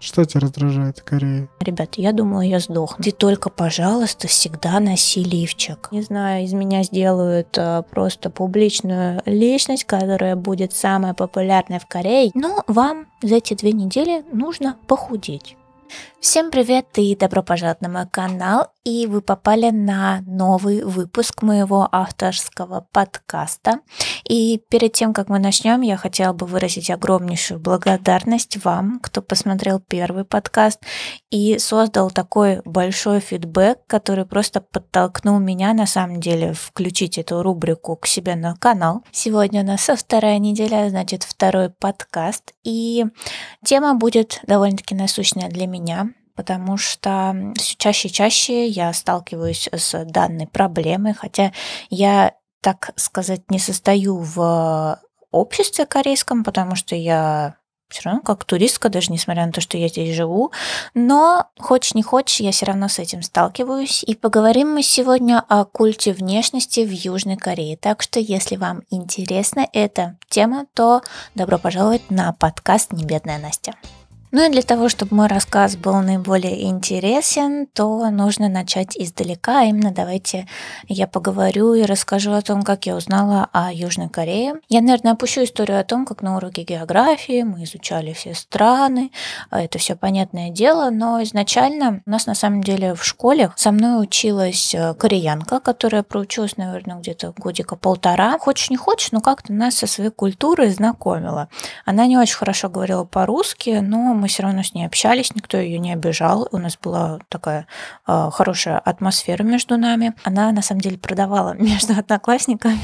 Что тебя раздражает Корея? Ребят, я думала, я сдохну. Ты только, пожалуйста, всегда носи лифчик. Не знаю, из меня сделают э, просто публичную личность, которая будет самая популярная в Корее. Но вам за эти две недели нужно похудеть. Всем привет и добро пожаловать на мой канал. И вы попали на новый выпуск моего авторского подкаста. И перед тем, как мы начнем, я хотела бы выразить огромнейшую благодарность вам, кто посмотрел первый подкаст и создал такой большой фидбэк, который просто подтолкнул меня на самом деле включить эту рубрику к себе на канал. Сегодня у нас со вторая неделя, а значит, второй подкаст. И тема будет довольно-таки насущная для меня, потому что все чаще и чаще я сталкиваюсь с данной проблемой, хотя я так сказать, не состою в э, обществе корейском, потому что я все равно как туристка, даже несмотря на то, что я здесь живу. Но, хочешь не хочешь, я все равно с этим сталкиваюсь. И поговорим мы сегодня о культе внешности в Южной Корее. Так что, если вам интересна эта тема, то добро пожаловать на подкаст «Небедная Настя». Ну и для того, чтобы мой рассказ был наиболее интересен, то нужно начать издалека. А именно давайте я поговорю и расскажу о том, как я узнала о Южной Корее. Я, наверное, опущу историю о том, как на уроке географии мы изучали все страны. Это все понятное дело, но изначально у нас на самом деле в школе со мной училась э, кореянка, которая проучилась, наверное, где-то годика полтора. Хочешь не хочешь, но как-то нас со своей культурой знакомила. Она не очень хорошо говорила по-русски, но мы все равно с ней общались, никто ее не обижал, у нас была такая э, хорошая атмосфера между нами. Она на самом деле продавала между одноклассниками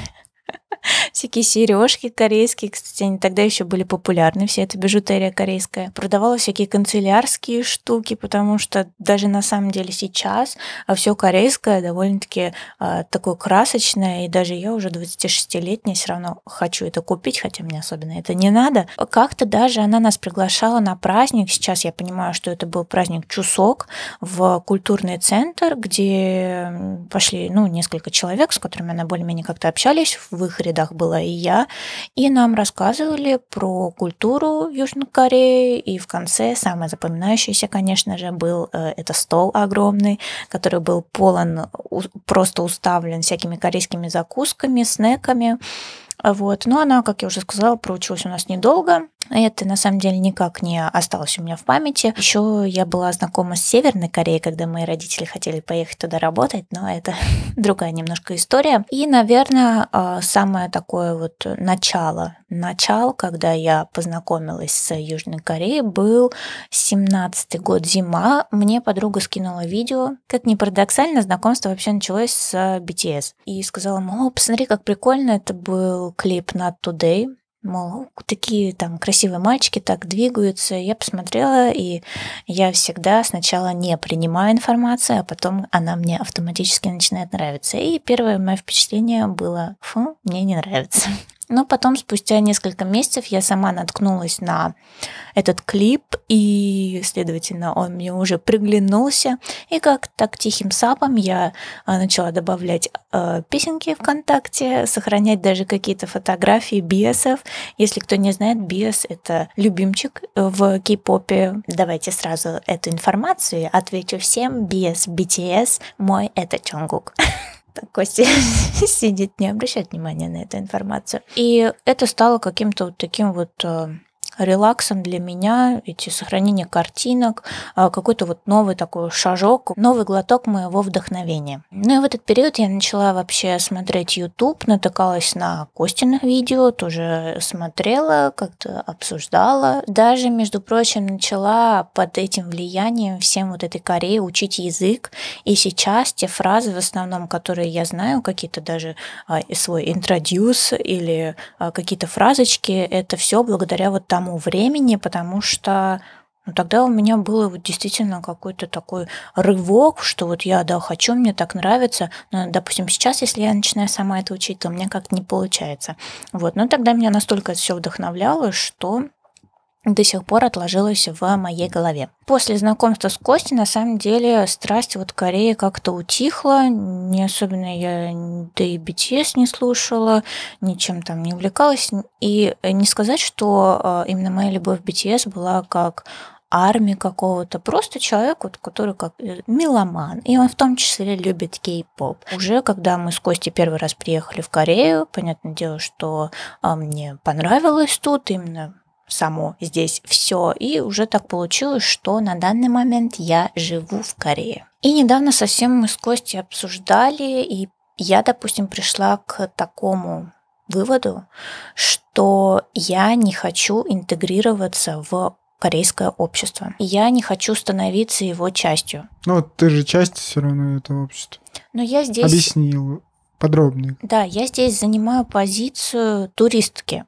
всякие сережки корейские. Кстати, они тогда еще были популярны, вся эта бижутерия корейская. Продавала всякие канцелярские штуки, потому что даже на самом деле сейчас а все корейское довольно-таки э, такое красочное, и даже я уже 26-летняя все равно хочу это купить, хотя мне особенно это не надо. Как-то даже она нас приглашала на праздник, сейчас я понимаю, что это был праздник Чусок в культурный центр, где пошли, ну, несколько человек, с которыми она более-менее как-то общались в их рядах была и я, и нам рассказывали про культуру Южной Кореи, и в конце самое запоминающееся, конечно же, был э, это стол огромный, который был полон, просто уставлен всякими корейскими закусками, снеками, вот. Но ну, она, как я уже сказала, проучилась у нас недолго, это на самом деле никак не осталось у меня в памяти. Еще я была знакома с Северной Кореей, когда мои родители хотели поехать туда работать, но это другая немножко история. И, наверное, а, самое такое вот начало, начал, когда я познакомилась с Южной Кореей, был 17-й год зима. Мне подруга скинула видео. Как ни парадоксально, знакомство вообще началось с а, BTS. И сказала, о, посмотри, как прикольно, это был клип на Today, мол, такие там красивые мальчики так двигаются. Я посмотрела, и я всегда сначала не принимаю информацию, а потом она мне автоматически начинает нравиться. И первое мое впечатление было, фу, мне не нравится. Но потом, спустя несколько месяцев, я сама наткнулась на этот клип, и, следовательно, он мне уже приглянулся. И как так тихим сапом я а, начала добавлять э, песенки ВКонтакте, сохранять даже какие-то фотографии BSF. Если кто не знает, BS — это любимчик э, в кей-попе. Давайте сразу эту информацию отвечу всем. BS, BTS, мой — это Чонгук. Костя сидит, не обращает внимания на эту информацию. И это стало каким-то вот таким вот э, релаксом для меня эти сохранения картинок, а, какой-то вот новый такой шажок, новый глоток моего вдохновения. Ну и в этот период я начала вообще смотреть YouTube, натыкалась на Костиных видео, тоже смотрела, как-то обсуждала. Даже, между прочим, начала под этим влиянием всем вот этой Корее учить язык. И сейчас те фразы, в основном, которые я знаю, какие-то даже а, свой интродюс или а, какие-то фразочки, это все благодаря вот там тому времени, потому что ну, тогда у меня был вот действительно какой-то такой рывок, что вот я, да, хочу, мне так нравится, но, допустим, сейчас, если я начинаю сама это учить, то у меня как-то не получается. Вот, но тогда меня настолько это все вдохновляло, что до сих пор отложилось в моей голове. После знакомства с Костей, на самом деле, страсть вот Корее как-то утихла, не особенно я да и BTS не слушала, ничем там не увлекалась, и не сказать, что а, именно моя любовь к BTS была как армии какого-то, просто человек, вот, который как э, меломан, и он в том числе любит кей-поп. Уже когда мы с Костей первый раз приехали в Корею, понятное дело, что а, мне понравилось тут именно само здесь все. И уже так получилось, что на данный момент я живу в Корее. И недавно совсем мы с Костей обсуждали, и я, допустим, пришла к такому выводу, что я не хочу интегрироваться в корейское общество. Я не хочу становиться его частью. Ну, вот ты же часть все равно этого общества. Но я здесь... Объяснил подробнее. Да, я здесь занимаю позицию туристки.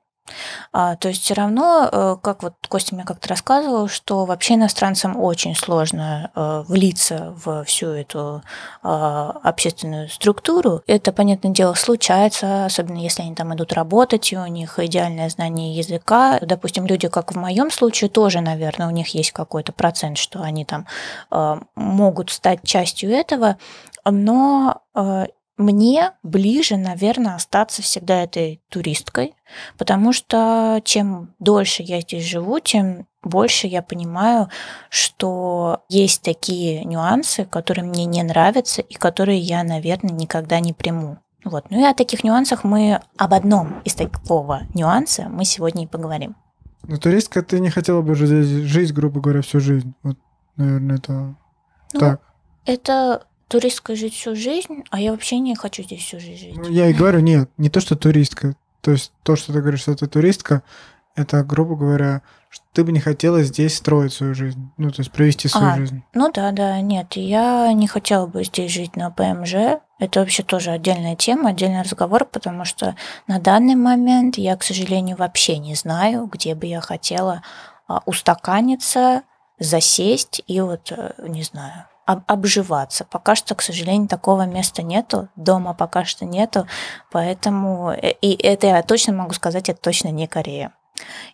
А То есть все равно, э, как вот Костя мне как-то рассказывал, что вообще иностранцам очень сложно э, влиться в всю эту а, общественную структуру. Это, понятное дело, случается, особенно если они там идут работать, и у них идеальное знание языка. Допустим, люди, как в моем случае, тоже, наверное, у них есть какой-то процент, что они там э, могут стать частью этого, но мне ближе, наверное, остаться всегда этой туристкой, потому что чем дольше я здесь живу, тем больше я понимаю, что есть такие нюансы, которые мне не нравятся и которые я, наверное, никогда не приму. Вот. Ну и о таких нюансах мы об одном из такого нюанса мы сегодня и поговорим. Ну, туристка, ты не хотела бы здесь жить, грубо говоря, всю жизнь. Вот, наверное, это ну, так. Это туристка жить всю жизнь, а я вообще не хочу здесь всю жизнь жить. Ну, я и говорю, нет, не то, что туристка. То есть то, что ты говоришь, что ты туристка, это, грубо говоря, что ты бы не хотела здесь строить свою жизнь, ну, то есть провести свою а, жизнь. Ну да, да, нет, я не хотела бы здесь жить на ПМЖ. Это вообще тоже отдельная тема, отдельный разговор, потому что на данный момент я, к сожалению, вообще не знаю, где бы я хотела а, устаканиться, засесть и вот, э, не знаю, об обживаться. Пока что, к сожалению, такого места нету, дома пока что нету, поэтому э, и это я точно могу сказать, это точно не Корея.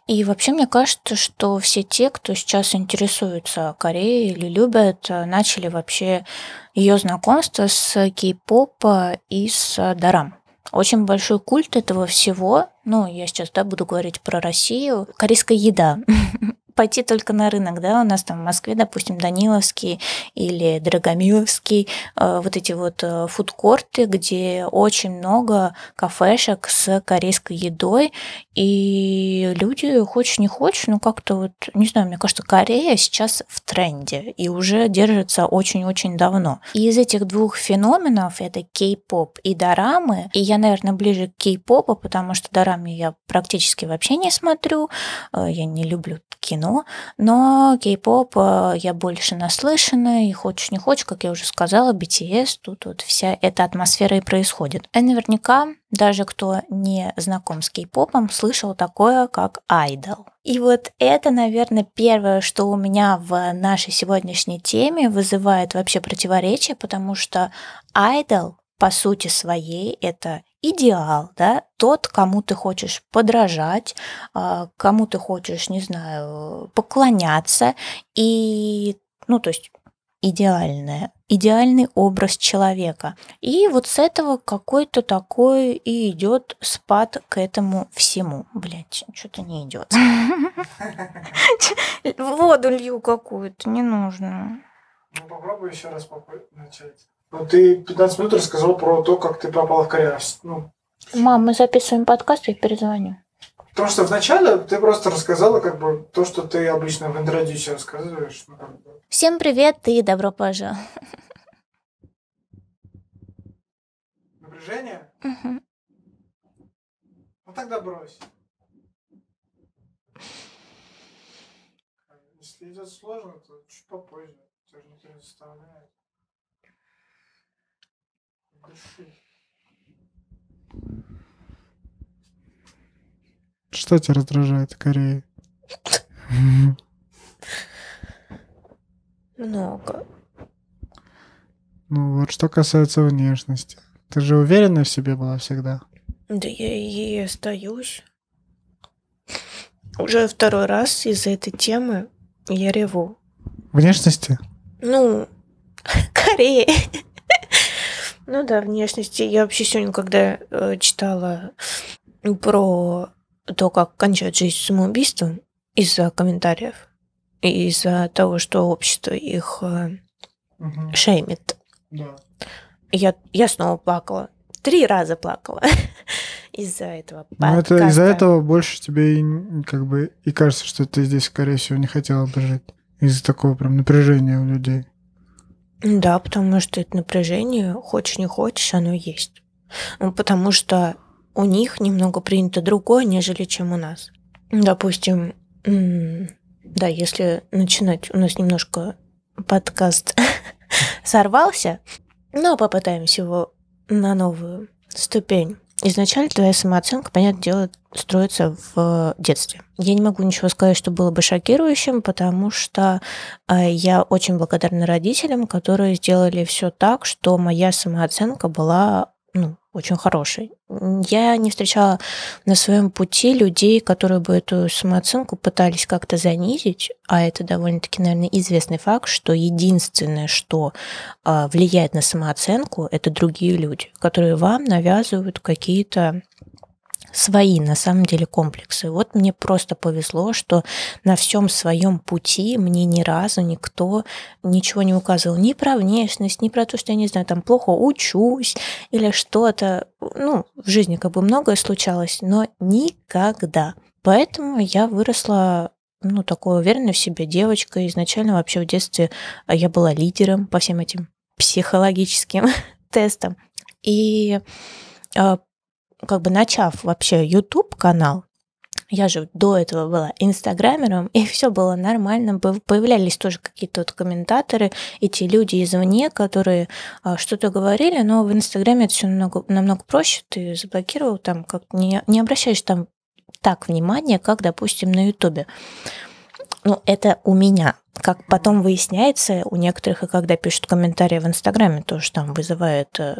И вообще мне кажется, что все те, кто сейчас интересуется Кореей или любят, э, начали вообще ее знакомство с кей-попа и с дарам. Очень большой культ этого всего, ну, я сейчас, да, буду говорить про Россию, корейская еда. пойти только на рынок, да, у нас там в Москве, допустим, Даниловский или Драгомиловский, э, вот эти вот э, фудкорты, где очень много кафешек с корейской едой, и люди, хочешь не хочешь, ну как-то вот, не знаю, мне кажется, Корея сейчас в тренде и уже держится очень-очень давно. И из этих двух феноменов, это кей-поп и дорамы, и я, наверное, ближе к кей-попу, потому что дорами я практически вообще не смотрю, э, я не люблю кино, кино, но кей-поп э, я больше наслышана, и хочешь не хочешь, как я уже сказала, BTS, тут вот вся эта атмосфера и происходит. И э, наверняка даже кто не знаком с кей-попом, слышал такое, как айдол. И вот это, наверное, первое, что у меня в нашей сегодняшней теме вызывает вообще противоречие, потому что айдол по сути своей это идеал, да, тот, кому ты хочешь подражать, а, кому ты хочешь, не знаю, поклоняться, и, ну, то есть идеальное, идеальный образ человека. И вот с этого какой-то такой и идет спад к этому всему. Блять, что-то не идет. Воду лью какую-то, не нужно. Ну попробуй еще раз начать. Ну, ты 15 минут рассказал про то, как ты пропала в Корею. Ну. Мам, мы записываем подкаст, я перезвоню. Потому что вначале ты просто рассказала как бы то, что ты обычно в интродюсе рассказываешь. Ну, Всем привет и добро пожаловать. Напряжение? Угу. Ну тогда брось. Если идет сложно, то чуть попозже. Тебя же никто не заставляет. Что тебя раздражает в Корее? Много. Ну вот, что касается внешности. Ты же уверена в себе была всегда? Да я и остаюсь. Уже второй раз из-за этой темы я реву. Внешности? Ну, Корея. Ну да, внешности. Я вообще сегодня, когда э, читала э, про то, как кончают жизнь самоубийством из-за комментариев и из-за того, что общество их э, угу. шеймит. Да. Я, я снова плакала. Три раза плакала из-за этого Ну, это из-за этого больше тебе и, как бы и кажется, что ты здесь, скорее всего, не хотела бы жить. Из-за такого прям напряжения у людей. Да, потому что это напряжение, хочешь не хочешь, оно есть. Ну Потому что у них немного принято другое, нежели чем у нас. Допустим, да, если начинать, у нас немножко подкаст сорвался, но попытаемся его на новую ступень Изначально твоя самооценка, понятное дело, строится в детстве. Я не могу ничего сказать, что было бы шокирующим, потому что э, я очень благодарна родителям, которые сделали все так, что моя самооценка была ну, очень хороший. Я не встречала на своем пути людей, которые бы эту самооценку пытались как-то занизить, а это довольно-таки, наверное, известный факт, что единственное, что а, влияет на самооценку, это другие люди, которые вам навязывают какие-то свои, на самом деле, комплексы. Вот мне просто повезло, что на всем своем пути мне ни разу никто ничего не указывал. Ни про внешность, ни про то, что я не знаю, там плохо учусь или что-то. Ну, в жизни как бы многое случалось, но никогда. Поэтому я выросла ну, такой уверенной в себе девочкой. Изначально вообще в детстве а, я была лидером по всем этим психологическим тестам. И а, как бы начав вообще YouTube канал, я же до этого была инстаграмером, и все было нормально. Появлялись тоже какие-то вот комментаторы, эти люди извне, которые а, что-то говорили, но в Инстаграме это все намного, намного проще. Ты заблокировал там, как не, не обращаешь там так внимания, как, допустим, на Ютубе. Ну, это у меня. Как потом выясняется, у некоторых и когда пишут комментарии в Инстаграме, тоже там вызывает э,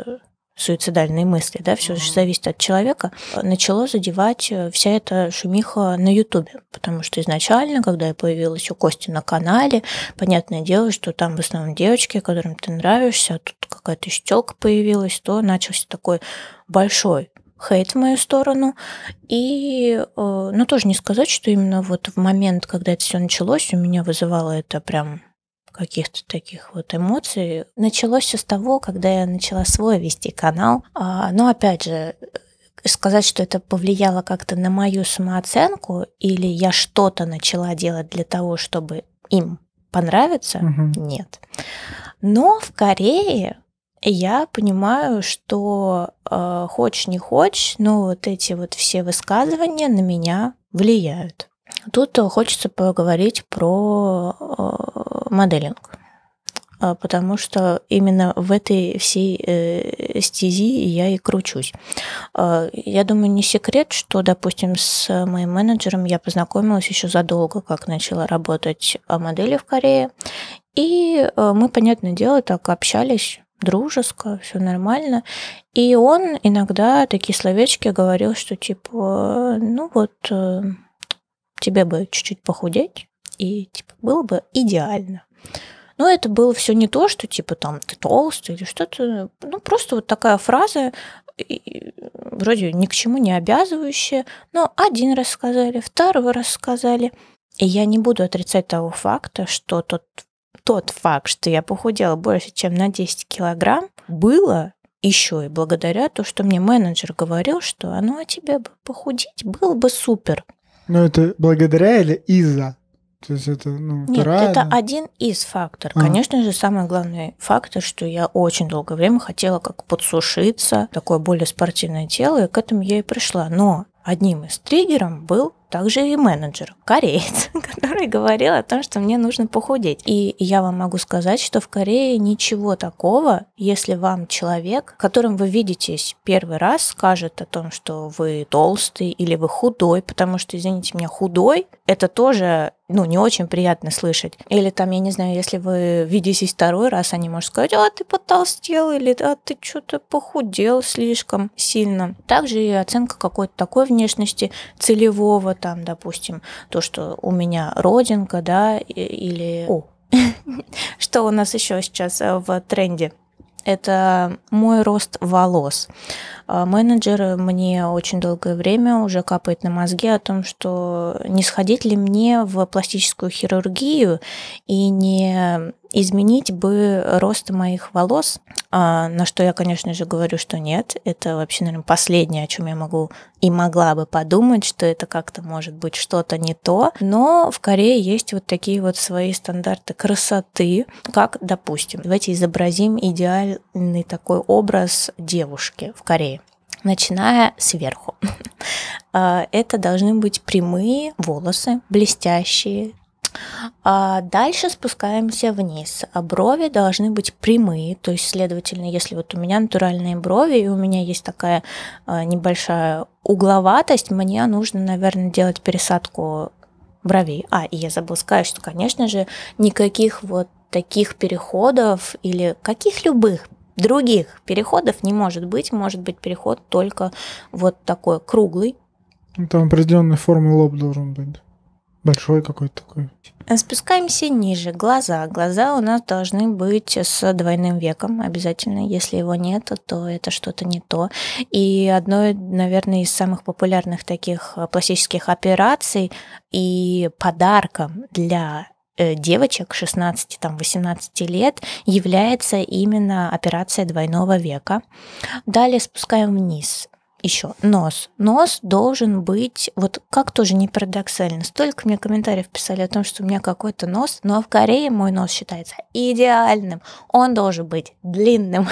суицидальные мысли, да, все же зависит от человека, начало задевать э, вся эта шумиха на Ютубе, потому что изначально, когда я появилась у Кости на канале, понятное дело, что там в основном девочки, которым ты нравишься, а тут какая-то щелка появилась, то начался такой большой хейт в мою сторону. И, э, ну, тоже не сказать, что именно вот в момент, когда это все началось, у меня вызывало это прям каких-то таких вот эмоций. Началось все с того, когда я начала свой вести канал. А, но ну, опять же, э, сказать, что это повлияло как-то на мою самооценку, или я что-то начала делать для того, чтобы им понравиться, угу. нет. Но в Корее я понимаю, что э, хочешь не хочешь, но вот эти вот все высказывания на меня влияют. Тут э, хочется поговорить про э, моделинг, а, потому что именно в этой всей э, стези я и кручусь. А, я думаю, не секрет, что, допустим, с моим менеджером я познакомилась еще задолго, как начала работать о а, модели в Корее, и мы, понятное дело, так общались дружеско, все нормально. И он иногда такие словечки говорил, что типа, ну вот, тебе бы чуть-чуть похудеть, и типа, было бы идеально. Но это было все не то, что типа там ты толстый или что-то. Ну, просто вот такая фраза, вроде ни к чему не обязывающая, но один раз сказали, второй раз сказали. И я не буду отрицать того факта, что тот, тот факт, что я похудела больше, чем на 10 килограмм, было еще и благодаря то, что мне менеджер говорил, что оно а ну, а тебе бы похудеть было бы супер. Но это благодаря или из-за? То есть это, ну, Нет, это, это один из факторов. А. Конечно же, самый главный фактор, что я очень долгое время хотела как подсушиться, такое более спортивное тело, и к этому я и пришла. Но одним из триггеров был также и менеджер, кореец, который говорил о том, что мне нужно похудеть. И я вам могу сказать, что в Корее ничего такого, если вам человек, которым вы видитесь первый раз, скажет о том, что вы толстый или вы худой, потому что, извините меня, худой – это тоже ну, не очень приятно слышать. Или там, я не знаю, если вы видитесь второй раз, они могут сказать, а ты потолстел, или а ты что-то похудел слишком сильно. Также и оценка какой-то такой внешности целевого, там, допустим, то, что у меня родинка, да, или... О, что у нас еще сейчас э, в тренде? Это мой рост волос. А, менеджер мне очень долгое время уже капает на мозги о том, что не сходить ли мне в пластическую хирургию и не изменить бы рост моих волос, а, на что я, конечно же, говорю, что нет. Это вообще, наверное, последнее, о чем я могу и могла бы подумать, что это как-то может быть что-то не то. Но в Корее есть вот такие вот свои стандарты красоты, как, допустим, давайте изобразим идеальный такой образ девушки в Корее начиная сверху. А, это должны быть прямые волосы, блестящие. А дальше спускаемся вниз. А брови должны быть прямые, то есть, следовательно, если вот у меня натуральные брови и у меня есть такая а, небольшая угловатость, мне нужно, наверное, делать пересадку бровей. А, и я забыла сказать, что, конечно же, никаких вот таких переходов или каких любых Других переходов не может быть, может быть переход только вот такой круглый. Ну, там определенной формы лоб должен быть. Большой какой-то такой. Э, спускаемся ниже. Глаза. Глаза у нас должны быть с двойным веком обязательно. Если его нет, то это что-то не то. И одной, наверное, из самых популярных таких э, пластических операций и подарком для Э, девочек 16-18 лет является именно операция двойного века. Далее спускаем вниз еще нос. Нос должен быть, вот как тоже не парадоксально, столько мне комментариев писали о том, что у меня какой-то нос, но в Корее мой нос считается идеальным. Он должен быть длинным.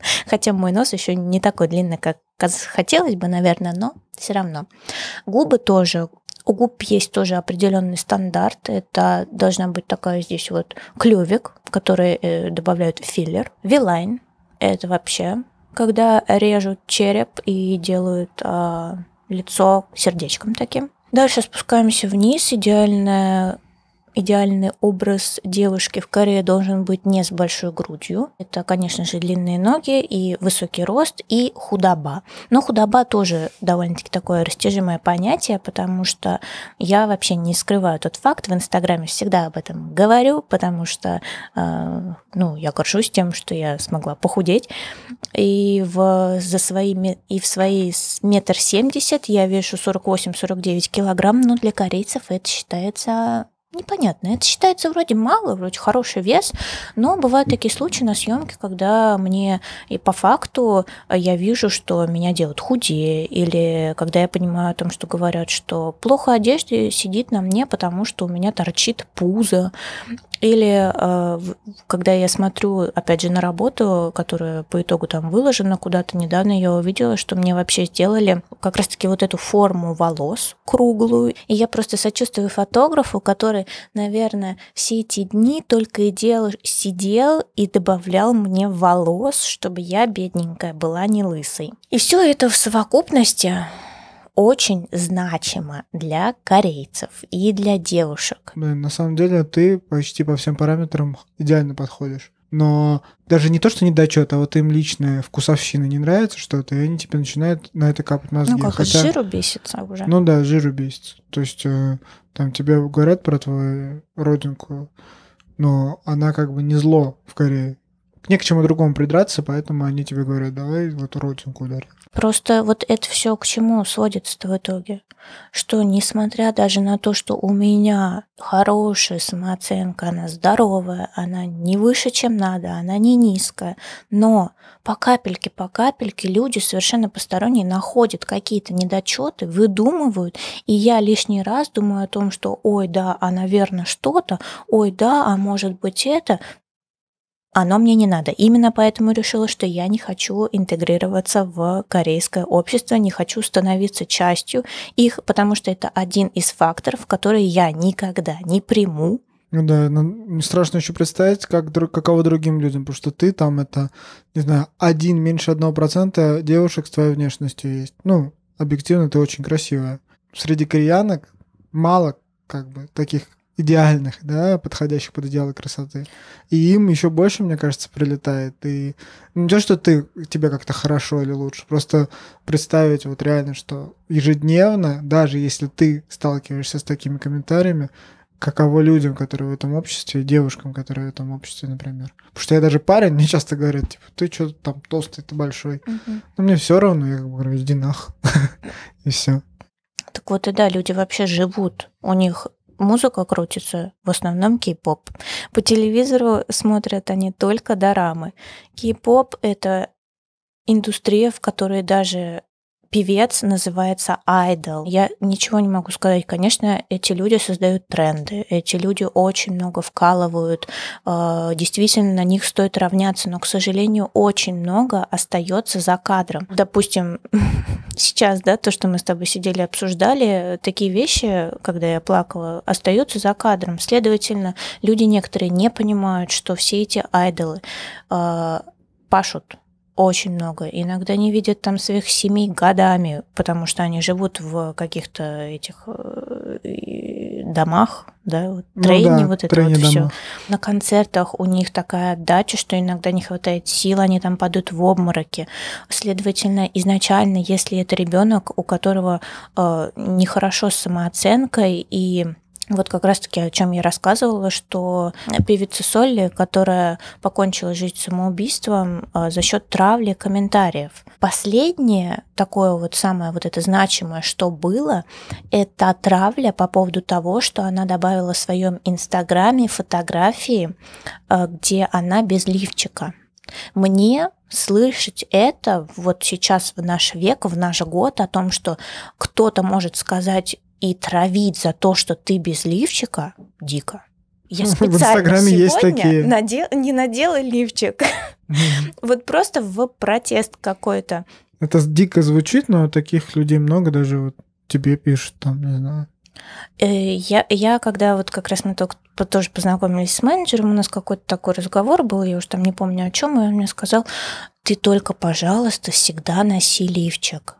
Хотя мой нос еще не такой длинный, как хотелось бы, наверное, но все равно. Губы тоже у губ есть тоже определенный стандарт. Это должна быть такая здесь вот клювик, который э, добавляют филлер. Вилайн – это вообще когда режут череп и делают э, лицо сердечком таким. Дальше спускаемся вниз. Идеальная идеальный образ девушки в Корее должен быть не с большой грудью. Это, конечно же, длинные ноги и высокий рост, и худоба. Но худоба тоже довольно-таки такое растяжимое понятие, потому что я вообще не скрываю тот факт, в Инстаграме всегда об этом говорю, потому что э, ну, я горжусь тем, что я смогла похудеть. И в, за свои, и в свои метр семьдесят я вешу 48-49 килограмм, но для корейцев это считается непонятно. Это считается вроде мало, вроде хороший вес, но бывают такие случаи на съемке, когда мне и по факту э, я вижу, что меня делают худее, или когда я понимаю о том, что говорят, что плохо одежда сидит на мне, потому что у меня торчит пузо, или э, когда я смотрю, опять же, на работу, которая по итогу там выложена куда-то, недавно я увидела, что мне вообще сделали как раз-таки вот эту форму волос круглую, и я просто сочувствую фотографу, который который, наверное, все эти дни только и делал, сидел и добавлял мне волос, чтобы я, бедненькая, была не лысой. И все это в совокупности очень значимо для корейцев и для девушек. Блин, на самом деле ты почти по всем параметрам идеально подходишь но даже не то, что недочет, а вот им личная вкусовщина не нравится что-то, и они тебе типа начинают на это капать мозги. Ну, как Хотя... жиру бесится уже. Ну да, жиру бесится. То есть э, там тебе говорят про твою родинку, но она как бы не зло в Корее не к чему другому придраться, поэтому они тебе говорят, давай в эту родинку ударь. Просто вот это все к чему сводится в итоге? Что несмотря даже на то, что у меня хорошая самооценка, она здоровая, она не выше, чем надо, она не низкая, но по капельке, по капельке люди совершенно посторонние находят какие-то недочеты, выдумывают, и я лишний раз думаю о том, что ой, да, а наверное что-то, ой, да, а может быть это, оно мне не надо. Именно поэтому решила, что я не хочу интегрироваться в корейское общество, не хочу становиться частью их, потому что это один из факторов, которые я никогда не приму. Ну да, ну, страшно еще представить, как, каково другим людям, потому что ты там это, не знаю, один меньше одного процента девушек с твоей внешностью есть. Ну, объективно ты очень красивая. Среди кореянок мало как бы таких идеальных, да, подходящих под идеалы красоты. И им еще больше, мне кажется, прилетает. И не то, что ты, тебе как-то хорошо или лучше, просто представить вот реально, что ежедневно, даже если ты сталкиваешься с такими комментариями, каково людям, которые в этом обществе, девушкам, которые в этом обществе, например. Потому что я даже парень, мне часто говорят, типа, ты что там толстый, ты большой. Угу. Но мне все равно, я как бы говорю, иди нах. и все. Так вот и да, люди вообще живут. У них музыка крутится в основном кей-поп. По телевизору смотрят они только дорамы. Кей-поп — это индустрия, в которой даже певец называется айдол. Я ничего не могу сказать. Конечно, эти люди создают тренды, эти люди очень много вкалывают. Э, действительно, на них стоит равняться, но, к сожалению, очень много остается за кадром. Допустим, сейчас, да, то, что мы с тобой сидели, обсуждали, такие вещи, когда я плакала, остаются за кадром. Следовательно, люди некоторые не понимают, что все эти айдолы э, пашут очень много. Иногда не видят там своих семей годами, потому что они живут в каких-то этих э, домах, да, вот, ну, да, вот это трейни вот все. На концертах у них такая отдача, что иногда не хватает сил, они там падают в обмороки. Следовательно, изначально, если это ребенок, у которого э, нехорошо с самооценкой и вот как раз-таки о чем я рассказывала, что певица Солли, которая покончила жизнь самоубийством э, за счет травли комментариев. Последнее такое вот самое вот это значимое, что было, это травля по поводу того, что она добавила в своем инстаграме фотографии, э, где она без лифчика. Мне слышать это вот сейчас в наш век, в наш год о том, что кто-то может сказать и травить за то, что ты без лифчика, дико. Я специально в Инстаграме сегодня есть такие. Надел, не надела лифчик. Вот просто в протест какой-то. Это дико звучит, но таких людей много, даже вот тебе пишут там, не знаю. Э, я, я когда вот как раз мы только тоже познакомились с менеджером, у нас какой-то такой разговор был, я уж там не помню о чем, и он мне сказал, ты только, пожалуйста, всегда носи лифчик.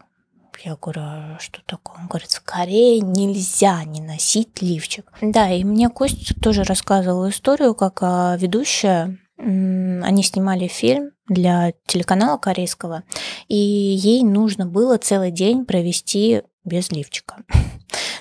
Я говорю, а что такое? Он говорит, скорее нельзя не носить лифчик. Да, и мне Костя тоже рассказывал историю, как а, ведущая они снимали фильм для телеканала корейского, и ей нужно было целый день провести без лифчика.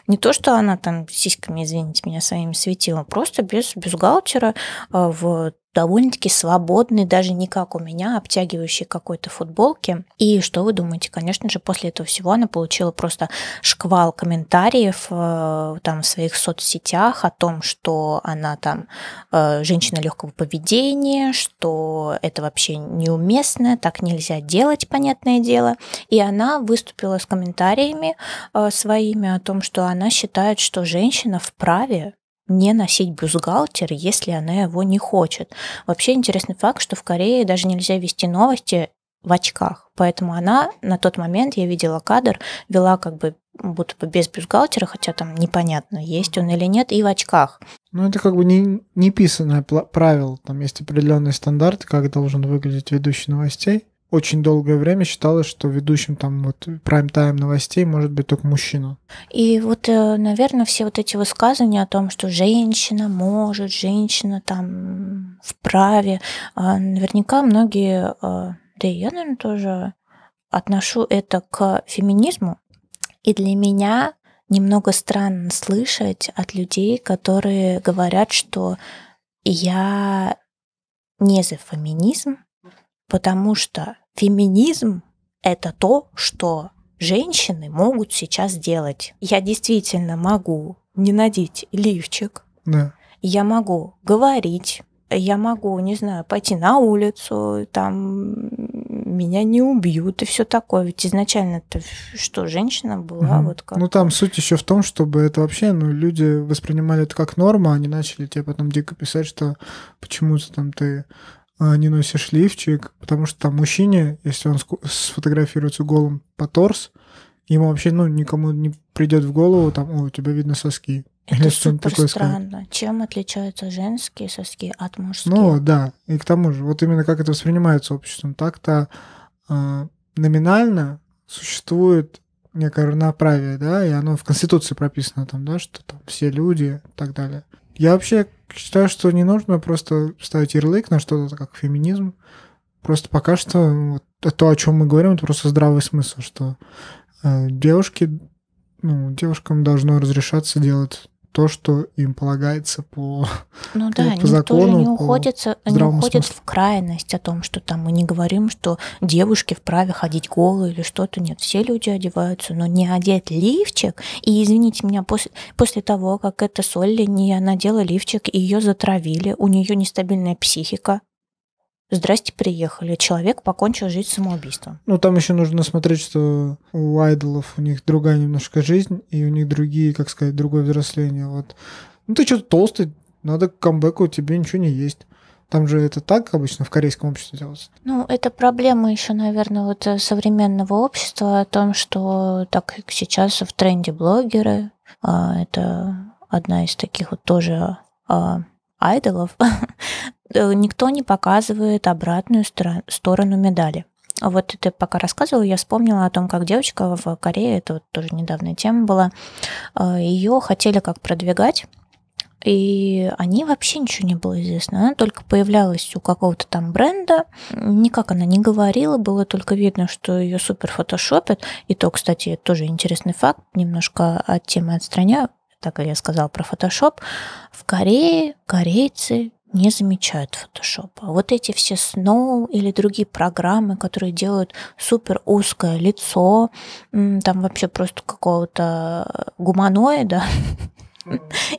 Не то, что она там сиськами, извините меня, своими светила, просто без, без галтера а, в довольно-таки свободной, даже не как у меня, а обтягивающей какой-то футболки. И что вы думаете? Конечно же, после этого всего она получила просто шквал комментариев э, там в своих соцсетях о том, что она там э, женщина легкого поведения, что это вообще неуместно, так нельзя делать, понятное дело. И она выступила с комментариями э, своими о том, что она считает, что женщина вправе не носить бюстгальтер, если она его не хочет. Вообще интересный факт, что в Корее даже нельзя вести новости в очках. Поэтому она на тот момент, я видела кадр, вела как бы будто бы без бюстгальтера, хотя там непонятно, есть он или нет, и в очках. Ну, это как бы не, не писанное правило. Там есть определенные стандарты, как должен выглядеть ведущий новостей очень долгое время считалось, что ведущим там вот прайм-тайм новостей может быть только мужчина. И вот, э, наверное, все вот эти высказывания о том, что женщина может, женщина там вправе, а, наверняка многие, э, да и я, наверное, тоже отношу это к феминизму. И для меня немного странно слышать от людей, которые говорят, что я не за феминизм, потому что феминизм — это то, что женщины могут сейчас делать. Я действительно могу не надеть лифчик, да. я могу говорить, я могу, не знаю, пойти на улицу, там меня не убьют и все такое. Ведь изначально это что, женщина была угу. вот как. Ну там суть еще в том, чтобы это вообще, ну люди воспринимали это как норма, они а начали тебе потом дико писать, что почему-то там ты а, не носишь лифчик, потому что там мужчине, если он сфотографируется голым по торс, ему вообще ну никому не придет в голову там, о, у тебя видно соски. Это Или супер такое странно. Сказать. Чем отличаются женские соски от мужских? Ну да, и к тому же, вот именно как это воспринимается обществом, так-то э, номинально существует некое равноправие, да, и оно в Конституции прописано там, да, что там все люди и так далее. Я вообще считаю, что не нужно просто ставить ярлык на что-то как феминизм. Просто пока что вот, то, о чем мы говорим, это просто здравый смысл, что э, девушки, ну, девушкам должно разрешаться делать то, что им полагается по, ну, да, по, по закону. Не уходится, по не уходят смыслу. в крайность о том, что там мы не говорим, что девушки вправе ходить голые или что-то. Нет, все люди одеваются, но не одеть лифчик. И извините меня, после, после того, как это Солли не надела лифчик, и ее затравили, у нее нестабильная психика, Здрасте, приехали. Человек покончил жизнь самоубийством. Ну, там еще нужно смотреть, что у айдолов у них другая немножко жизнь, и у них другие, как сказать, другое взросление. Вот. Ну, ты что-то толстый, надо к камбэку, тебе ничего не есть. Там же это так обычно в корейском обществе делается. Ну, это проблема еще, наверное, вот э, современного общества о том, что так как сейчас в тренде блогеры. А, это одна из таких вот тоже а, айдолов, э, никто не показывает обратную сторону медали. Вот ты пока рассказывала, я вспомнила о том, как девочка в Корее, это вот тоже недавняя тема была, э, ее хотели как продвигать, и они вообще ничего не было известно. Она только появлялась у какого-то там бренда, никак она не говорила, было только видно, что ее супер фотошопят. И то, кстати, тоже интересный факт, немножко от темы отстраняю так как я сказал про фотошоп, в Корее корейцы не замечают фотошопа. Вот эти все Snow или другие программы, которые делают супер узкое лицо, там вообще просто какого-то гуманоида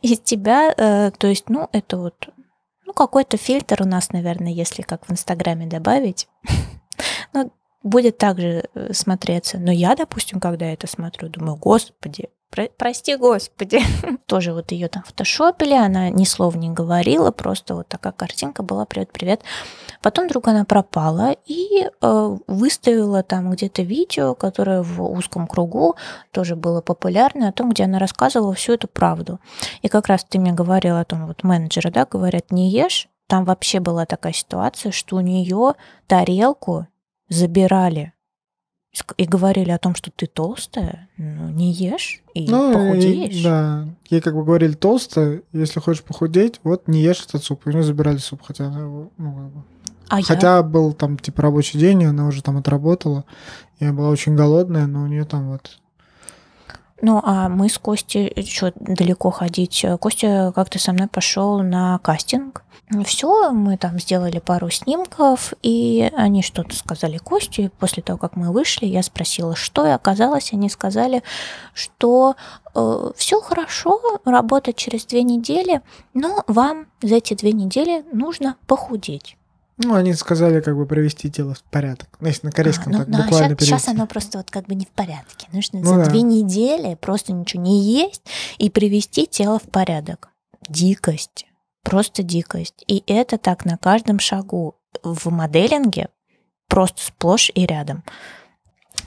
из тебя, э, то есть, ну, это вот ну, какой-то фильтр у нас, наверное, если как в Инстаграме добавить, ну, будет также э, смотреться. Но я, допустим, когда это смотрю, думаю, господи, про- прости, господи. Тоже вот ее там фотошопили, она ни слова не говорила, просто вот такая картинка была, привет, привет. Потом вдруг она пропала и э, выставила там где-то видео, которое в узком кругу тоже было популярно, о том, где она рассказывала всю эту правду. И как раз ты мне говорила о том, вот менеджеры, да, говорят, не ешь. Там вообще была такая ситуация, что у нее тарелку забирали и говорили о том, что ты толстая, ну, не ешь и ну, похудеешь. И, да, ей как бы говорили толстая, если хочешь похудеть, вот не ешь этот суп. И у нее забирали суп, хотя она его, ну, как бы. а хотя я... был там типа рабочий день, и она уже там отработала, я была очень голодная, но у нее там вот ну, а мы с Костей э, что, далеко ходить? Костя как-то со мной пошел на кастинг ну, все, мы там сделали пару снимков, и они что-то сказали Костю. после того, как мы вышли, я спросила, что, и оказалось, они сказали, что э, все хорошо, работа через две недели, но вам за эти две недели нужно похудеть. Ну, они сказали, как бы привести тело в порядок. Значит, ну, на корейском а, ну, так ну, а буквально сейчас, сейчас оно просто вот как бы не в порядке. Нужно ну, за да. две недели просто ничего не есть и привести тело в порядок. Дикость просто дикость. И это так на каждом шагу в моделинге просто сплошь и рядом.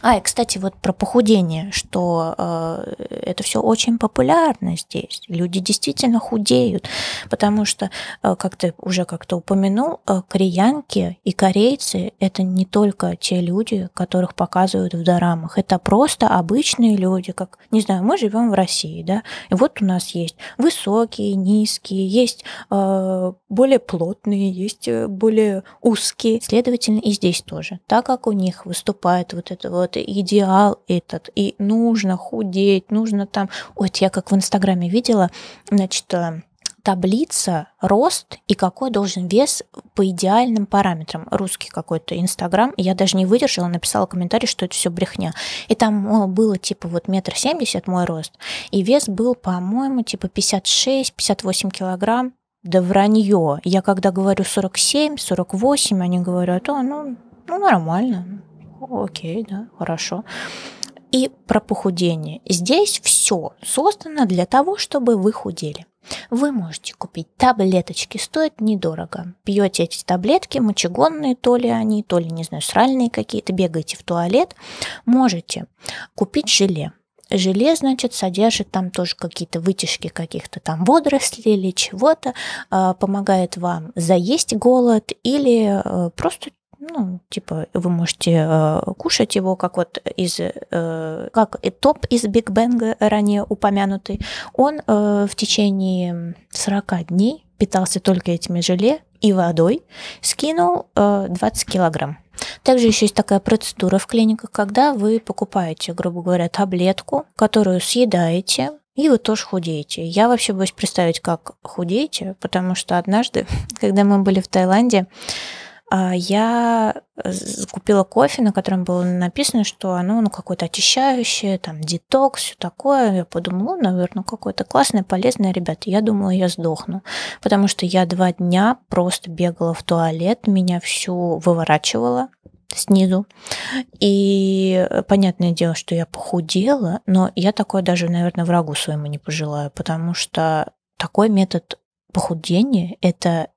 А, и, кстати, вот про похудение, что э, это все очень популярно здесь. Люди действительно худеют, потому что, э, как ты уже как-то упомянул, э, кореянки и корейцы – это не только те люди, которых показывают в дорамах. Это просто обычные люди, как, не знаю, мы живем в России, да, и вот у нас есть высокие, низкие, есть э, более плотные, есть э, более узкие. Следовательно, и здесь тоже. Так как у них выступает вот это вот вот идеал этот, и нужно худеть, нужно там... Вот я как в Инстаграме видела, значит, э, таблица рост и какой должен вес по идеальным параметрам. Русский какой-то Инстаграм. Я даже не выдержала, написала комментарий, что это все брехня. И там было типа вот метр семьдесят мой рост. И вес был, по-моему, типа 56-58 килограмм. Да вранье. Я когда говорю 47-48, они говорят, а, ну, ну нормально, окей, да, хорошо. И про похудение. Здесь все создано для того, чтобы вы худели. Вы можете купить таблеточки, стоят недорого. Пьете эти таблетки, мочегонные то ли они, то ли, не знаю, сральные какие-то, бегаете в туалет. Можете купить желе. Желе, значит, содержит там тоже какие-то вытяжки каких-то там водорослей или чего-то, а, помогает вам заесть голод или э, просто ну, типа, вы можете э, кушать его, как вот из, э, как и топ из Биг Бенга ранее упомянутый, он э, в течение 40 дней питался только этими желе и водой, скинул э, 20 килограмм. Также еще есть такая процедура в клиниках, когда вы покупаете, грубо говоря, таблетку, которую съедаете, и вы тоже худеете. Я вообще боюсь представить, как худеете, потому что однажды, когда мы были в Таиланде, а, я э, купила кофе, на котором было написано, что оно ну, какое-то очищающее, там, детокс, все такое. Я подумала, ну, наверное, какое-то классное, полезное, ребята. Я думала, я сдохну, потому что я два дня просто бегала в туалет, меня всю выворачивала снизу. И э, понятное дело, что я похудела, но я такое даже, наверное, врагу своему не пожелаю, потому что такой метод похудения – это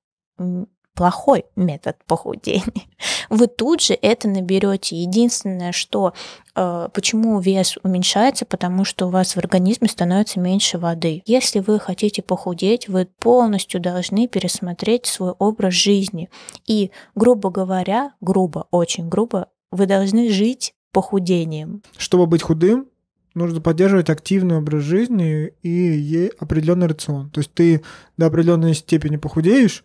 плохой метод похудения. Вы тут же это наберете. Единственное, что э, почему вес уменьшается, потому что у вас в организме становится меньше воды. Если вы хотите похудеть, вы полностью должны пересмотреть свой образ жизни. И, грубо говоря, грубо, очень грубо, вы должны жить похудением. Чтобы быть худым, нужно поддерживать активный образ жизни и определенный рацион. То есть ты до определенной степени похудеешь,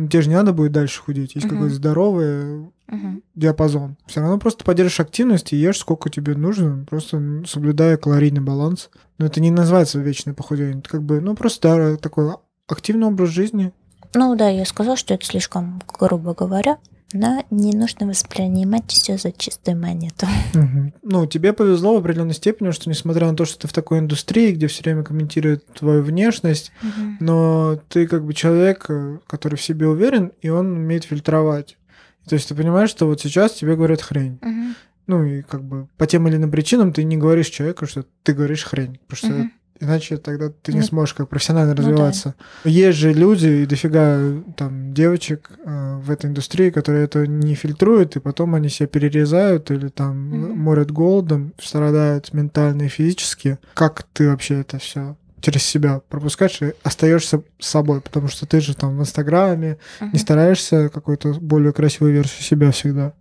ну, тебе же не надо будет дальше худеть. Есть угу. какой-то здоровый угу. диапазон. Все равно просто поддерживаешь активность и ешь сколько тебе нужно, просто соблюдая калорийный баланс. Но это не называется вечное похудение. Это как бы, ну, просто да, такой активный образ жизни. Ну да, я сказала, что это слишком грубо говоря но не нужно воспринимать все за чистую монету. Ну, тебе повезло в определенной степени, что несмотря на то, что ты в такой индустрии, где все время комментируют твою внешность, но ты как бы человек, э, который в себе уверен, и он умеет фильтровать. То есть ты понимаешь, что вот сейчас тебе говорят хрень. Ну и как бы по тем или иным причинам ты не говоришь человеку, что ты говоришь хрень, потому что Иначе тогда ты не ну, сможешь как профессионально развиваться. Ну, да. Есть же люди и дофига там девочек э, в этой индустрии, которые это не фильтруют, и потом они себя перерезают или там mm-hmm. морят голодом, страдают ментально и физически. Как ты вообще это все через себя пропускаешь и остаешься собой, потому что ты же там в Инстаграме, uh-huh. не стараешься какую-то более красивую версию себя всегда.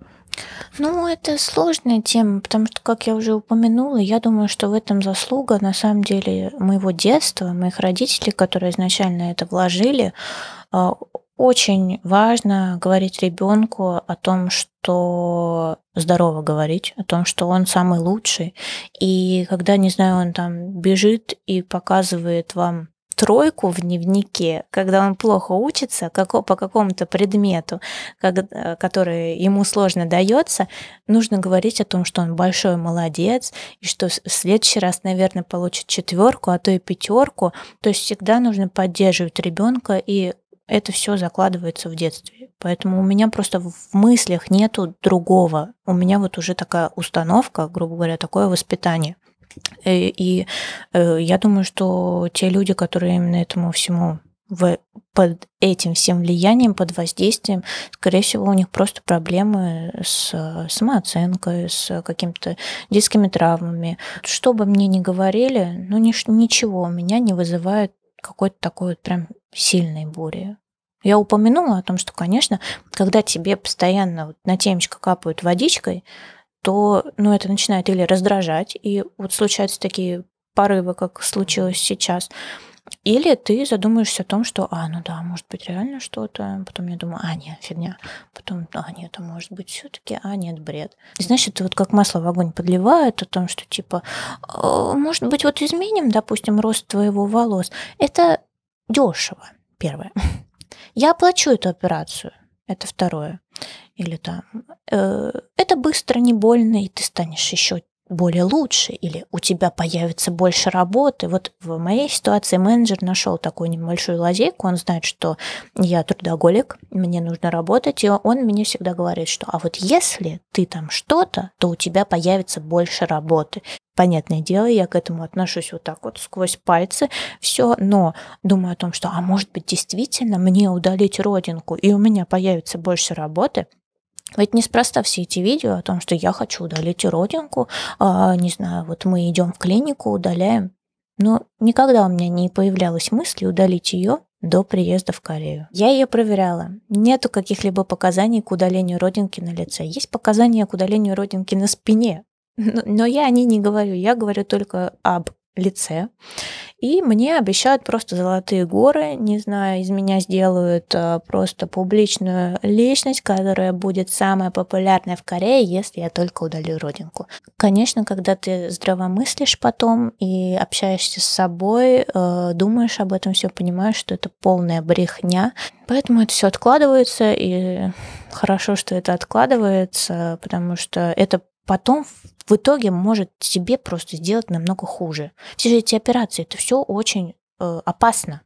Ну, это сложная тема, потому что, как я уже упомянула, я думаю, что в этом заслуга, на самом деле, моего детства, моих родителей, которые изначально это вложили. А, очень важно говорить ребенку о том, что здорово говорить, о том, что он самый лучший. И когда, не знаю, он там бежит и показывает вам тройку в дневнике, когда он плохо учится как, по какому-то предмету, как, э, который ему сложно дается, нужно говорить о том, что он большой молодец, и что в следующий раз, наверное, получит четверку, а то и пятерку. То есть всегда нужно поддерживать ребенка, и это все закладывается в детстве. Поэтому у меня просто в мыслях нету другого. У меня вот уже такая установка, грубо говоря, такое воспитание. Э, и э, я думаю, что те люди, которые именно этому всему в, под этим всем влиянием, под воздействием, скорее всего, у них просто проблемы с э, самооценкой, с какими-то детскими травмами. Что бы мне ни говорили, ну ни, ничего у меня не вызывает какой-то такой вот прям сильной бури. Я упомянула о том, что, конечно, когда тебе постоянно вот на темечко капают водичкой, то ну, это начинает или раздражать, и вот случаются такие порывы, как случилось сейчас, или ты задумаешься о том, что, а, ну да, может быть, реально что-то. Потом я думаю, а, нет, фигня. Потом, а, нет, а может быть, все таки а, нет, бред. И знаешь, это вот как масло в огонь подливает о том, что типа, «А, может быть, вот изменим, допустим, рост твоего волос. Это дешево, первое. Я оплачу эту операцию, это второе или там э, это быстро, не больно, и ты станешь еще более лучше, или у тебя появится больше работы. Вот в моей ситуации менеджер нашел такую небольшую лазейку, он знает, что я трудоголик, мне нужно работать, и он мне всегда говорит, что а вот если ты там что-то, то у тебя появится больше работы. Понятное дело, я к этому отношусь вот так вот сквозь пальцы, все, но думаю о том, что, а может быть, действительно мне удалить родинку, и у меня появится больше работы – ведь неспроста все эти видео о том, что я хочу удалить родинку, а, не знаю, вот мы идем в клинику, удаляем. Но никогда у меня не появлялась мысль удалить ее до приезда в Корею. Я ее проверяла. Нету каких-либо показаний к удалению родинки на лице. Есть показания к удалению родинки на спине. Но, но я о ней не говорю. Я говорю только об лице. И мне обещают просто золотые горы, не знаю, из меня сделают э, просто публичную личность, которая будет самая популярная в Корее, если я только удалю родинку. Конечно, когда ты здравомыслишь потом и общаешься с собой, э, думаешь об этом все, понимаешь, что это полная брехня. Поэтому это все откладывается, и хорошо, что это откладывается, потому что это потом в итоге может себе просто сделать намного хуже. Все же эти операции, это все очень э, опасно.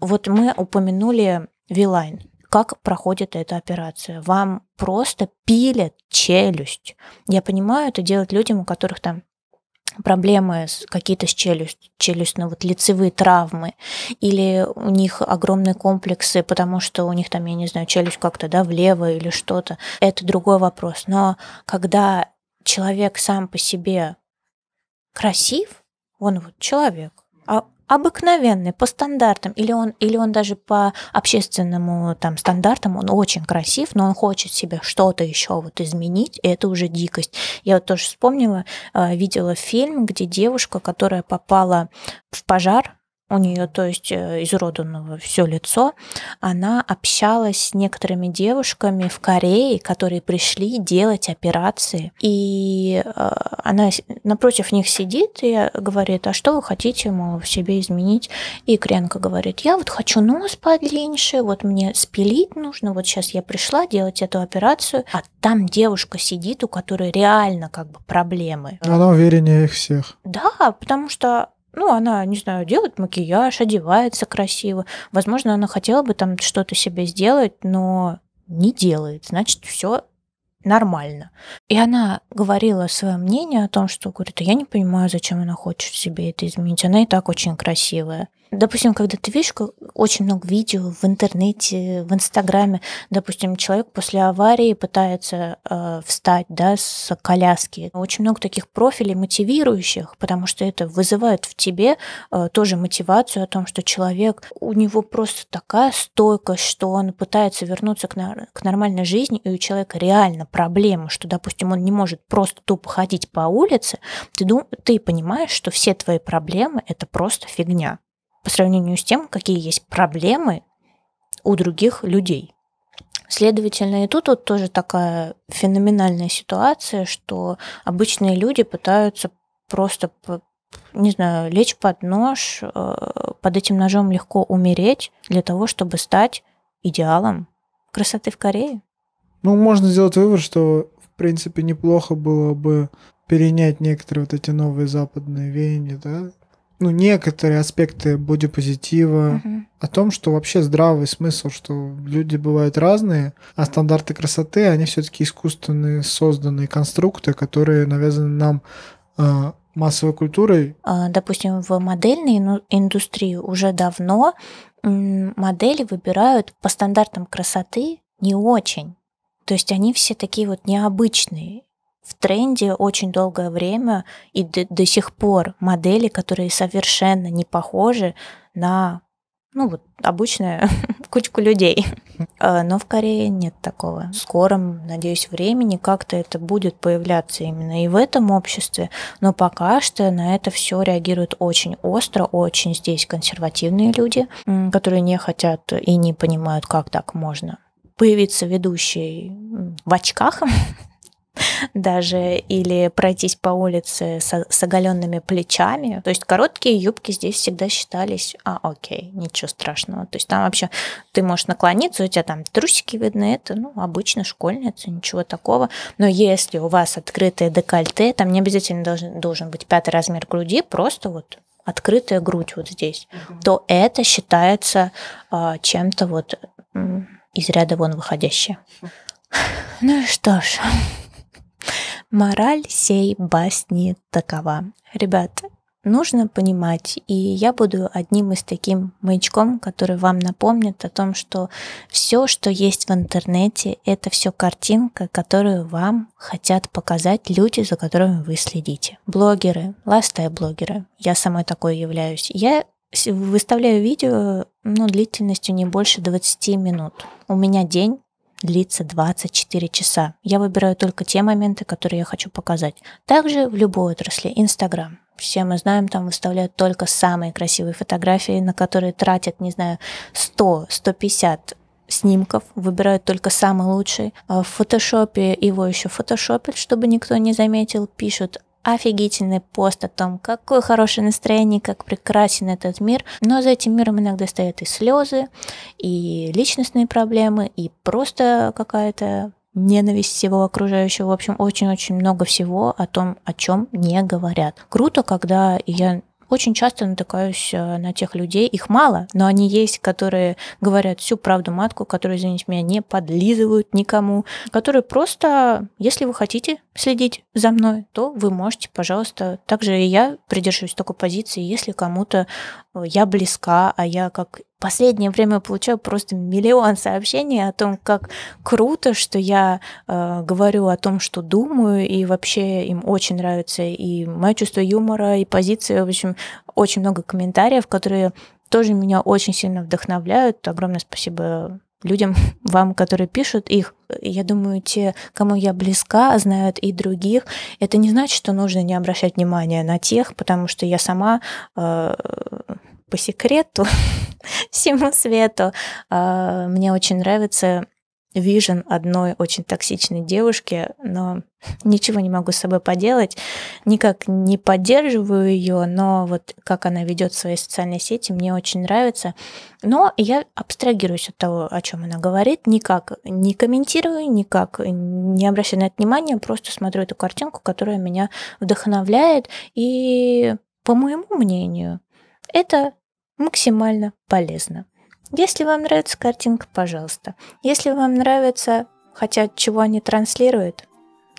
Вот мы упомянули Вилайн как проходит эта операция. Вам просто пилят челюсть. Я понимаю, это делать людям, у которых там проблемы какие-то с челюстью, челюстно вот лицевые травмы, или у них огромные комплексы, потому что у них там, я не знаю, челюсть как-то, да, влево или что-то, это другой вопрос. Но когда человек сам по себе красив, он вот человек, а обыкновенный по стандартам или он или он даже по общественному там стандартам он очень красив но он хочет себе что-то еще вот изменить и это уже дикость я вот тоже вспомнила э, видела фильм где девушка которая попала в пожар у нее, то есть э, изуродованного все лицо, она общалась с некоторыми девушками в Корее, которые пришли делать операции. И э, она напротив них сидит и говорит, а что вы хотите, мол, в себе изменить? И Кренко говорит, я вот хочу нос подлиннее, вот мне спилить нужно, вот сейчас я пришла делать эту операцию, а там девушка сидит, у которой реально как бы проблемы. Она увереннее их всех. Да, потому что ну, она, не знаю, делает макияж, одевается красиво. Возможно, она хотела бы там что-то себе сделать, но не делает. Значит, все нормально. И она говорила свое мнение о том, что говорит, «А я не понимаю, зачем она хочет себе это изменить. Она и так очень красивая. Допустим, когда ты видишь очень много видео в интернете, в Инстаграме, допустим, человек после аварии пытается э, встать да, с коляски. Очень много таких профилей мотивирующих, потому что это вызывает в тебе э, тоже мотивацию о том, что человек, у него просто такая стойкость, что он пытается вернуться к, на, к нормальной жизни, и у человека реально проблема, что, допустим, он не может просто тупо ходить по улице, ты, дум, ты понимаешь, что все твои проблемы это просто фигня по сравнению с тем, какие есть проблемы у других людей. Следовательно, и тут вот тоже такая феноменальная ситуация, что обычные люди пытаются просто, не знаю, лечь под нож, э, под этим ножом легко умереть для того, чтобы стать идеалом красоты в Корее. Ну, можно сделать вывод, что, в принципе, неплохо было бы перенять некоторые вот эти новые западные веяния, да, ну, некоторые аспекты бодипозитива, угу. о том, что вообще здравый смысл, что люди бывают разные, а стандарты красоты, они все-таки искусственные, созданные конструкты, которые навязаны нам э, массовой культурой. А, допустим, в модельной индустрии уже давно модели выбирают по стандартам красоты не очень. То есть они все такие вот необычные в тренде очень долгое время и до, до сих пор модели, которые совершенно не похожи на ну вот обычную кучку людей. А, но в Корее нет такого. В скором, надеюсь, времени как-то это будет появляться именно и в этом обществе, но пока что на это все реагируют очень остро, очень здесь консервативные люди, которые не хотят и не понимают, как так можно. появиться ведущий в очках, даже или пройтись по улице с, с оголенными плечами. То есть короткие юбки здесь всегда считались, а, окей, ничего страшного. То есть там вообще ты можешь наклониться, у тебя там трусики видны, это, ну, обычно школьница, ничего такого. Но если у вас открытые декольте, там не обязательно должен, должен быть пятый размер груди, просто вот открытая грудь вот здесь, угу. то это считается э, чем-то вот э, из ряда вон выходящее. Хм. Ну и что ж, Мораль сей басни такова. Ребят, нужно понимать, и я буду одним из таким маячком, который вам напомнит о том, что все, что есть в интернете, это все картинка, которую вам хотят показать люди, за которыми вы следите. Блогеры, ластая-блогеры, я самой такой являюсь. Я выставляю видео ну, длительностью не больше 20 минут. У меня день длится 24 часа. Я выбираю только те моменты, которые я хочу показать. Также в любой отрасли Инстаграм. Все мы знаем, там выставляют только самые красивые фотографии, на которые тратят, не знаю, 100, 150 снимков, выбирают только самый лучший. А в фотошопе его еще фотошопят, чтобы никто не заметил, пишут офигительный пост о том, какое хорошее настроение, как прекрасен этот мир. Но за этим миром иногда стоят и слезы, и личностные проблемы, и просто какая-то ненависть всего окружающего. В общем, очень-очень много всего о том, о чем не говорят. Круто, когда я очень часто натыкаюсь э, на тех людей, их мало, но они есть, которые говорят всю правду матку, которые, извините меня, не подлизывают никому, которые просто, если вы хотите следить за мной, то вы можете, пожалуйста, также и я придерживаюсь такой позиции, если кому-то э, я близка, а я как последнее время получаю просто миллион сообщений о том, как круто, что я э, говорю о том, что думаю, и вообще им очень нравится и мое чувство юмора, и позиция, в общем, очень много комментариев, которые тоже меня очень сильно вдохновляют. Огромное спасибо людям, вам, которые пишут их. Я думаю, те, кому я близка, знают и других. Это не значит, что нужно не обращать внимания на тех, потому что я сама э, по секрету всему свету. А, мне очень нравится вижен одной очень токсичной девушки, но ничего не могу с собой поделать, никак не поддерживаю ее, но вот как она ведет свои социальные сети, мне очень нравится. Но я абстрагируюсь от того, о чем она говорит, никак не комментирую, никак не обращаю на это внимание просто смотрю эту картинку, которая меня вдохновляет, и по моему мнению, это максимально полезно. Если вам нравится картинка, пожалуйста. Если вам нравится, хотя чего они транслируют,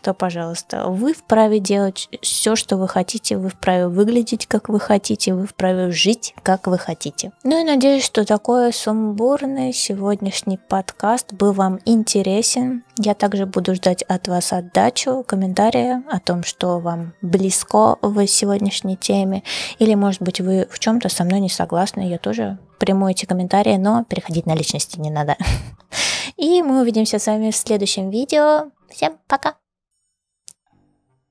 то, пожалуйста, вы вправе делать все, что вы хотите, вы вправе выглядеть, как вы хотите, вы вправе жить, как вы хотите. Ну и надеюсь, что такой сумбурный сегодняшний подкаст был вам интересен. Я также буду ждать от вас отдачу, комментарии о том, что вам близко в сегодняшней теме, или, может быть, вы в чем-то со мной не согласны, я тоже приму эти комментарии, но переходить на личности не надо. И мы увидимся с вами в следующем видео. Всем пока!